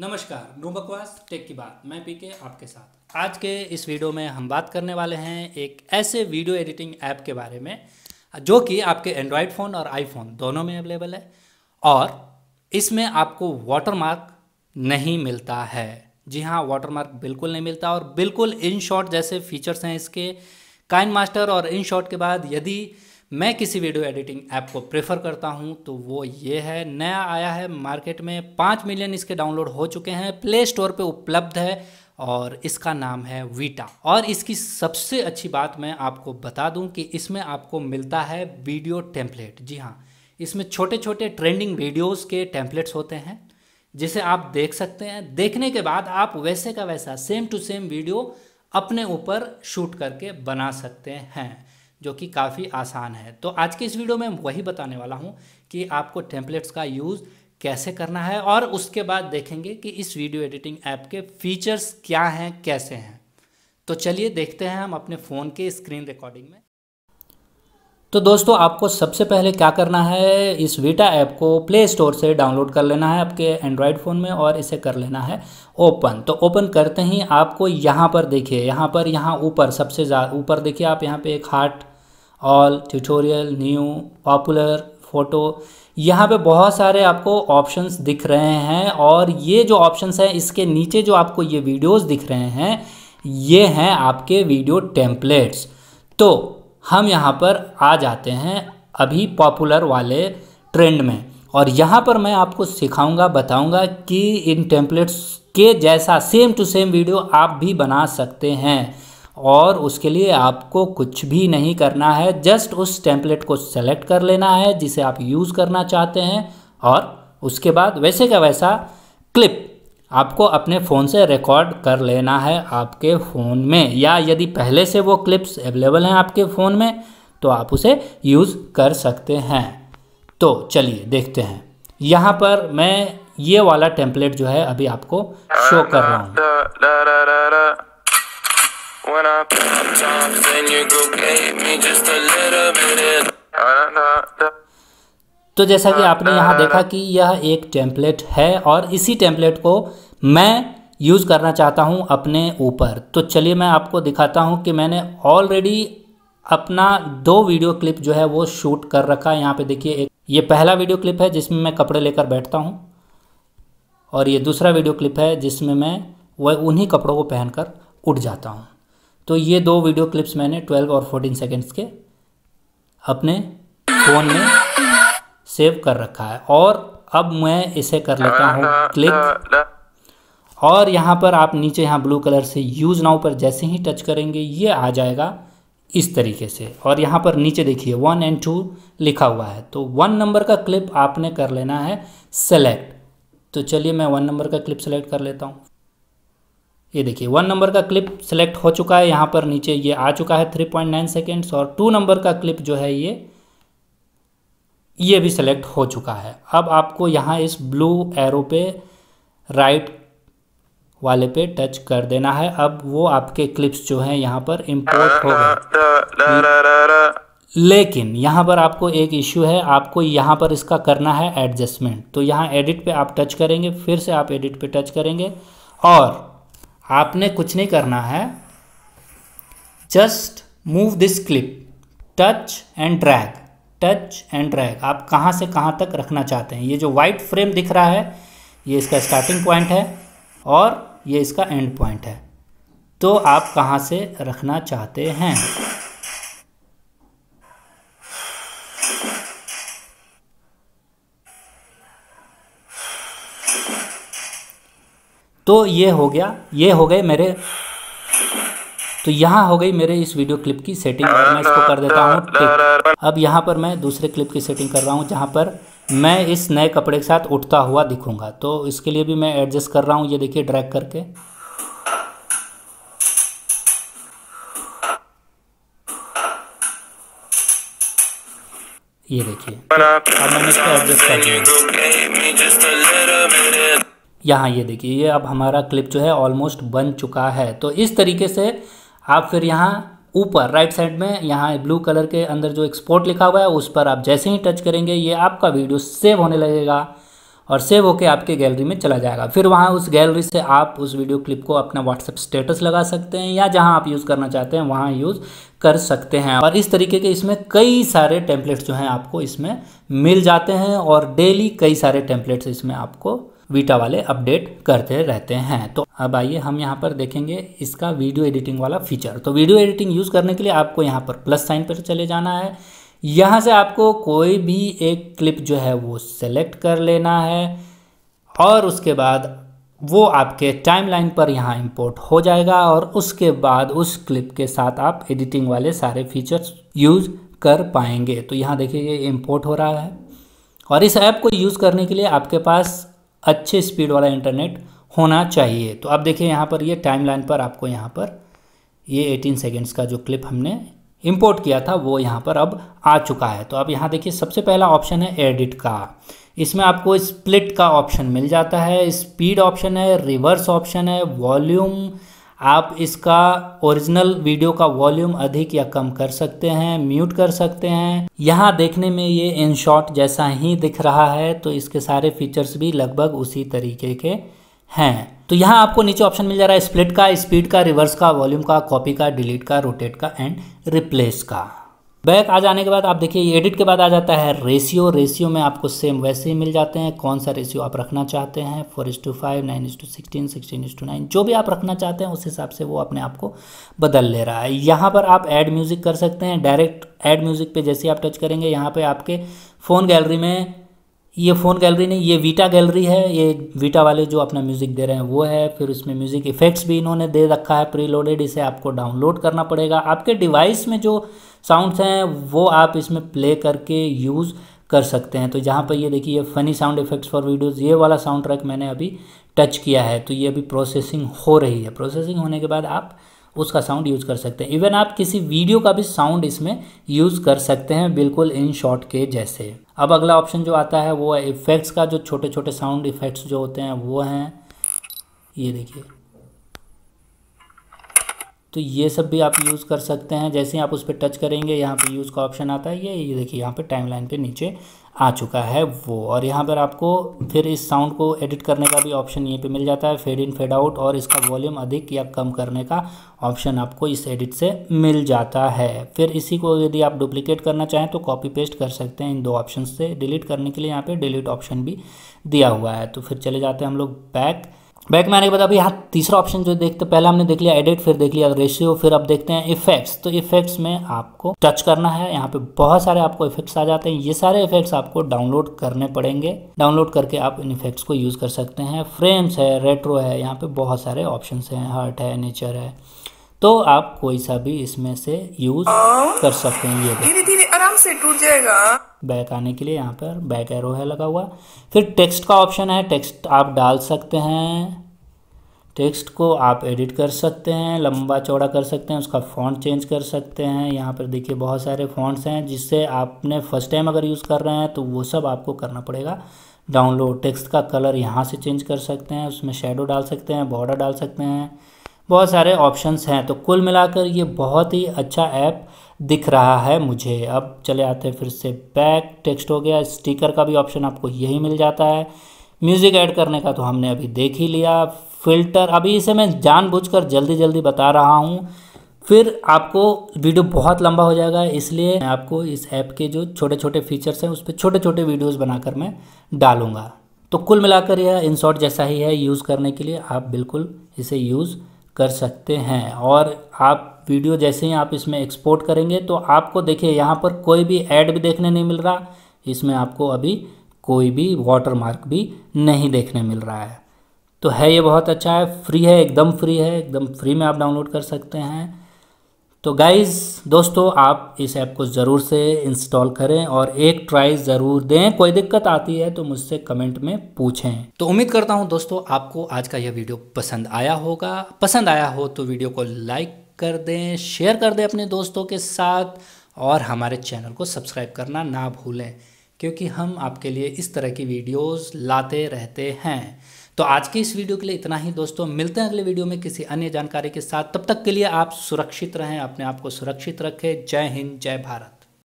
नमस्कार नो बकवास टेक की बात मैं पीके आपके साथ आज के इस वीडियो में हम बात करने वाले हैं एक ऐसे वीडियो एडिटिंग ऐप के बारे में जो कि आपके एंड्रॉयड फ़ोन और आईफोन दोनों में अवेलेबल है और इसमें आपको वाटरमार्क नहीं मिलता है जी हाँ वाटरमार्क बिल्कुल नहीं मिलता और बिल्कुल इन शॉर्ट जैसे फीचर्स हैं इसके काइन मास्टर और इन शॉर्ट के बाद यदि मैं किसी वीडियो एडिटिंग ऐप को प्रेफर करता हूं तो वो ये है नया आया है मार्केट में पाँच मिलियन इसके डाउनलोड हो चुके हैं प्ले स्टोर पे उपलब्ध है और इसका नाम है वीटा और इसकी सबसे अच्छी बात मैं आपको बता दूं कि इसमें आपको मिलता है वीडियो टेम्पलेट जी हाँ इसमें छोटे छोटे ट्रेंडिंग वीडियोस के टेम्पलेट्स होते हैं जिसे आप देख सकते हैं देखने के बाद आप वैसे का वैसा सेम टू सेम वीडियो अपने ऊपर शूट करके बना सकते हैं जो कि काफ़ी आसान है तो आज के इस वीडियो में वही बताने वाला हूँ कि आपको टेम्पलेट्स का यूज़ कैसे करना है और उसके बाद देखेंगे कि इस वीडियो एडिटिंग ऐप के फीचर्स क्या हैं कैसे हैं तो चलिए देखते हैं हम अपने फ़ोन के स्क्रीन रिकॉर्डिंग में तो दोस्तों आपको सबसे पहले क्या करना है इस वीटा ऐप को प्ले स्टोर से डाउनलोड कर लेना है आपके एंड्रॉयड फ़ोन में और इसे कर लेना है ओपन तो ओपन करते ही आपको यहाँ पर देखिए यहाँ पर यहाँ ऊपर सबसे ज़्यादा ऊपर देखिए आप यहाँ पे एक heart all tutorial new popular photo यहाँ पे बहुत सारे आपको ऑप्शंस दिख रहे हैं और ये जो ऑप्शंस हैं इसके नीचे जो आपको ये वीडियोस दिख रहे हैं ये हैं आपके वीडियो टेम्पलेट्स तो हम यहाँ पर आ जाते हैं अभी पॉपुलर वाले ट्रेंड में और यहाँ पर मैं आपको सिखाऊंगा बताऊंगा कि इन टेम्पलेट्स के जैसा सेम टू सेम वीडियो आप भी बना सकते हैं और उसके लिए आपको कुछ भी नहीं करना है जस्ट उस टेम्पलेट को सेलेक्ट कर लेना है जिसे आप यूज़ करना चाहते हैं और उसके बाद वैसे का वैसा क्लिप आपको अपने फ़ोन से रिकॉर्ड कर लेना है आपके फ़ोन में या यदि पहले से वो क्लिप्स अवेलेबल हैं आपके फ़ोन में तो आप उसे यूज़ कर सकते हैं तो चलिए देखते हैं यहाँ पर मैं ये वाला टेम्पलेट जो है अभी आपको शो कर रहा हूँ When I pop top, then you go gave me just a little bit of... तो जैसा कि आपने यहाँ देखा कि यह एक टेम्पलेट है और इसी टेम्पलेट को मैं यूज़ करना चाहता हूँ अपने ऊपर तो चलिए मैं आपको दिखाता हूँ कि मैंने ऑलरेडी अपना दो वीडियो क्लिप जो है वो शूट कर रखा है यहाँ पे देखिए एक ये पहला वीडियो क्लिप है जिसमें मैं कपड़े लेकर बैठता हूँ और ये दूसरा वीडियो क्लिप है जिसमें मैं वह उन्हीं कपड़ों को पहनकर उठ जाता हूँ तो ये दो वीडियो क्लिप्स मैंने 12 और 14 सेकेंड्स के अपने फ़ोन में सेव कर रखा है और अब मैं इसे कर लेता हूँ क्लिक और यहाँ पर आप नीचे यहाँ ब्लू कलर से यूज़ नाउ पर जैसे ही टच करेंगे ये आ जाएगा इस तरीके से और यहाँ पर नीचे देखिए वन एंड टू लिखा हुआ है तो वन नंबर का क्लिप आपने कर लेना है सेलेक्ट तो चलिए मैं वन नंबर का क्लिप सेलेक्ट कर लेता हूँ ये देखिए वन नंबर का क्लिप सेलेक्ट हो चुका है यहाँ पर नीचे ये आ चुका है थ्री पॉइंट नाइन सेकेंड्स और टू नंबर का क्लिप जो है ये ये भी सेलेक्ट हो चुका है अब आपको यहाँ इस ब्लू एरो पे राइट वाले पे टच कर देना है अब वो आपके क्लिप्स जो हैं यहाँ पर इम्पोर्ट हो गए लेकिन यहाँ पर आपको एक इश्यू है आपको यहाँ पर इसका करना है एडजस्टमेंट तो यहाँ एडिट पे आप टच करेंगे फिर से आप एडिट पे टच करेंगे और आपने कुछ नहीं करना है just move this clip touch and drag touch and drag आप कहाँ से कहाँ तक रखना चाहते हैं ये जो वाइट फ्रेम दिख रहा है ये इसका स्टार्टिंग पॉइंट है और ये इसका एंड पॉइंट है तो आप कहाँ से रखना चाहते हैं तो ये हो गया ये हो गए मेरे तो यहाँ हो गई मेरे इस वीडियो क्लिप की सेटिंग और मैं इसको कर देता हूँ अब यहाँ पर मैं दूसरे क्लिप की सेटिंग कर रहा हूँ जहाँ पर मैं इस नए कपड़े के साथ उठता हुआ दिखूँगा तो इसके लिए भी मैं एडजस्ट कर रहा हूँ ये देखिए ड्रैग करके ये देखिए अब मैंने इसको एडजस्ट कर दिया यहाँ ये देखिए ये अब हमारा क्लिप जो है ऑलमोस्ट बन चुका है तो इस तरीके से आप फिर यहाँ ऊपर राइट साइड में यहाँ ब्लू कलर के अंदर जो एक्सपोर्ट लिखा हुआ है उस पर आप जैसे ही टच करेंगे ये आपका वीडियो सेव होने लगेगा और सेव होके आपके गैलरी में चला जाएगा फिर वहाँ उस गैलरी से आप उस वीडियो क्लिप को अपना व्हाट्सएप स्टेटस लगा सकते हैं या जहाँ आप यूज़ करना चाहते हैं वहाँ यूज़ कर सकते हैं और इस तरीके के इसमें कई सारे टेम्पलेट्स जो हैं आपको इसमें मिल जाते हैं और डेली कई सारे टेम्पलेट्स इसमें आपको वीटा वाले अपडेट करते रहते हैं तो अब आइए हम यहाँ पर देखेंगे इसका वीडियो एडिटिंग वाला फीचर तो वीडियो एडिटिंग यूज़ करने के लिए आपको यहाँ पर प्लस साइन पर चले जाना है यहाँ से आपको कोई भी एक क्लिप जो है वो सेलेक्ट कर लेना है और उसके बाद वो आपके टाइमलाइन पर यहाँ इंपोर्ट हो जाएगा और उसके बाद उस क्लिप के साथ आप एडिटिंग वाले सारे फीचर्स यूज़ कर पाएंगे तो यहाँ देखिए ये इम्पोर्ट हो रहा है और इस ऐप को यूज़ करने के लिए आपके पास अच्छे स्पीड वाला इंटरनेट होना चाहिए तो आप देखिए यहाँ पर ये टाइम लाइन पर आपको यहाँ पर ये 18 सेकेंड्स का जो क्लिप हमने इंपोर्ट किया था वो यहाँ पर अब आ चुका है तो आप यहाँ देखिए सबसे पहला ऑप्शन है एडिट का इसमें आपको स्प्लिट का ऑप्शन मिल जाता है स्पीड ऑप्शन है रिवर्स ऑप्शन है वॉल्यूम आप इसका ओरिजिनल वीडियो का वॉल्यूम अधिक या कम कर सकते हैं म्यूट कर सकते हैं यहाँ देखने में ये इन शॉर्ट जैसा ही दिख रहा है तो इसके सारे फीचर्स भी लगभग उसी तरीके के हैं तो यहाँ आपको नीचे ऑप्शन मिल जा रहा है स्प्लिट का स्पीड का रिवर्स का वॉल्यूम का कॉपी का डिलीट का रोटेट का एंड रिप्लेस का बैक आ जाने के बाद आप देखिए एडिट के बाद आ जाता है रेशियो रेशियो में आपको सेम वैसे ही मिल जाते हैं कौन सा रेशियो आप रखना चाहते हैं four is to five nine is to sixteen sixteen is to nine जो भी आप रखना चाहते हैं उस हिसाब से वो अपने आप को बदल ले रहा है यहाँ पर आप ऐड म्यूज़िक कर सकते हैं डायरेक्ट ऐड म्यूज़िक पे जैसे आप टच करेंगे यहाँ पर आपके फ़ोन गैलरी में ये फ़ोन गैलरी नहीं ये वीटा गैलरी है ये वीटा वाले जो अपना म्यूज़िक दे रहे हैं वो है फिर उसमें म्यूज़िक इफ़ेक्ट्स भी इन्होंने दे रखा है प्रीलोडेड इसे आपको डाउनलोड करना पड़ेगा आपके डिवाइस में जो साउंड्स हैं वो आप इसमें प्ले करके यूज़ कर सकते हैं तो जहाँ पर ये देखिए funny sound effects for videos ये वाला साउंड ट्रैक मैंने अभी टच किया है तो ये अभी प्रोसेसिंग हो रही है प्रोसेसिंग होने के बाद आप उसका साउंड यूज़ कर सकते हैं इवन आप किसी वीडियो का भी साउंड इसमें यूज़ कर सकते हैं बिल्कुल इन शॉर्ट के जैसे अब अगला ऑप्शन जो आता है वो इफ़ेक्ट्स का जो छोटे छोटे साउंड इफ़ेक्ट्स जो होते हैं वो हैं ये देखिए तो ये सब भी आप यूज़ कर सकते हैं जैसे ही आप उस पर टच करेंगे यहाँ पे यूज़ का ऑप्शन आता है ये ये देखिए यहाँ पे टाइमलाइन पे नीचे आ चुका है वो और यहाँ पर आपको फिर इस साउंड को एडिट करने का भी ऑप्शन यहीं पे मिल जाता है फेड इन फेड आउट और इसका वॉल्यूम अधिक या कम करने का ऑप्शन आपको इस एडिट से मिल जाता है फिर इसी को यदि आप डुप्लीकेट करना चाहें तो कॉपी पेस्ट कर सकते हैं इन दो ऑप्शन से डिलीट करने के लिए यहाँ पर डिलीट ऑप्शन भी दिया हुआ है तो फिर चले जाते हैं हम लोग बैक बैक में आने के बाद अभी यहाँ तीसरा ऑप्शन जो देखते पहले हमने देख लिया एडिट फिर देख लिया रेशियो फिर आप देखते हैं इफेक्ट्स तो इफेक्ट्स में आपको टच करना है यहाँ पे बहुत सारे आपको इफेक्ट्स आ जाते हैं ये सारे इफेक्ट्स आपको डाउनलोड करने पड़ेंगे डाउनलोड करके आप इन इफेक्ट्स को यूज़ कर सकते हैं फ्रेम्स है रेट्रो है यहाँ पे बहुत सारे ऑप्शन हैं हार्ट है नेचर है तो आप कोई सा भी इसमें से यूज कर सकते हैं ये धीरे धीरे आराम से टूट जाएगा बैक आने के लिए यहाँ पर बैक एरो है लगा हुआ फिर टेक्स्ट का ऑप्शन है टेक्स्ट आप डाल सकते हैं टेक्स्ट को आप एडिट कर सकते हैं लंबा चौड़ा कर सकते हैं उसका फॉन्ट चेंज कर सकते हैं यहाँ पर देखिए बहुत सारे फॉन्ट्स हैं जिससे आपने फर्स्ट टाइम अगर यूज़ कर रहे हैं तो वो सब आपको करना पड़ेगा डाउनलोड टेक्स्ट का कलर यहाँ से चेंज कर सकते हैं उसमें शेडो डाल सकते हैं बॉर्डर डाल सकते हैं बहुत सारे ऑप्शंस हैं तो कुल मिलाकर ये बहुत ही अच्छा ऐप दिख रहा है मुझे अब चले आते हैं फिर से बैक टेक्स्ट हो गया स्टिकर का भी ऑप्शन आपको यही मिल जाता है म्यूज़िक ऐड करने का तो हमने अभी देख ही लिया फिल्टर अभी इसे मैं जानबूझकर जल्दी जल्दी बता रहा हूँ फिर आपको वीडियो बहुत लंबा हो जाएगा इसलिए मैं आपको इस ऐप के जो छोटे छोटे फीचर्स हैं उस पर छोटे छोटे वीडियोस बनाकर मैं डालूँगा तो कुल मिलाकर यह इन शॉर्ट जैसा ही है यूज़ करने के लिए आप बिल्कुल इसे यूज़ कर सकते हैं और आप वीडियो जैसे ही आप इसमें एक्सपोर्ट करेंगे तो आपको देखिए यहाँ पर कोई भी ऐड भी देखने नहीं मिल रहा इसमें आपको अभी कोई भी वाटर मार्क भी नहीं देखने मिल रहा है तो है ये बहुत अच्छा है फ्री है एकदम फ्री है एकदम फ्री में आप डाउनलोड कर सकते हैं तो गाइज़ दोस्तों आप इस ऐप को ज़रूर से इंस्टॉल करें और एक ट्राई ज़रूर दें कोई दिक्कत आती है तो मुझसे कमेंट में पूछें तो उम्मीद करता हूं दोस्तों आपको आज का यह वीडियो पसंद आया होगा पसंद आया हो तो वीडियो को लाइक कर दें शेयर कर दें अपने दोस्तों के साथ और हमारे चैनल को सब्सक्राइब करना ना भूलें क्योंकि हम आपके लिए इस तरह की वीडियोज़ लाते रहते हैं तो आज के इस वीडियो के लिए इतना ही दोस्तों मिलते हैं अगले वीडियो में किसी अन्य जानकारी के साथ तब तक के लिए आप सुरक्षित रहें अपने आप को सुरक्षित रखें जय हिंद जय भारत